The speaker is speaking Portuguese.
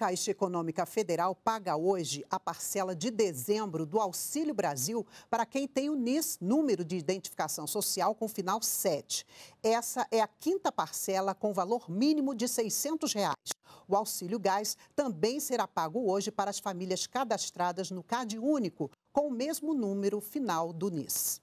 Caixa Econômica Federal paga hoje a parcela de dezembro do Auxílio Brasil para quem tem o NIS, número de identificação social, com final 7. Essa é a quinta parcela com valor mínimo de R$ 600. Reais. O auxílio gás também será pago hoje para as famílias cadastradas no CAD único, com o mesmo número final do NIS.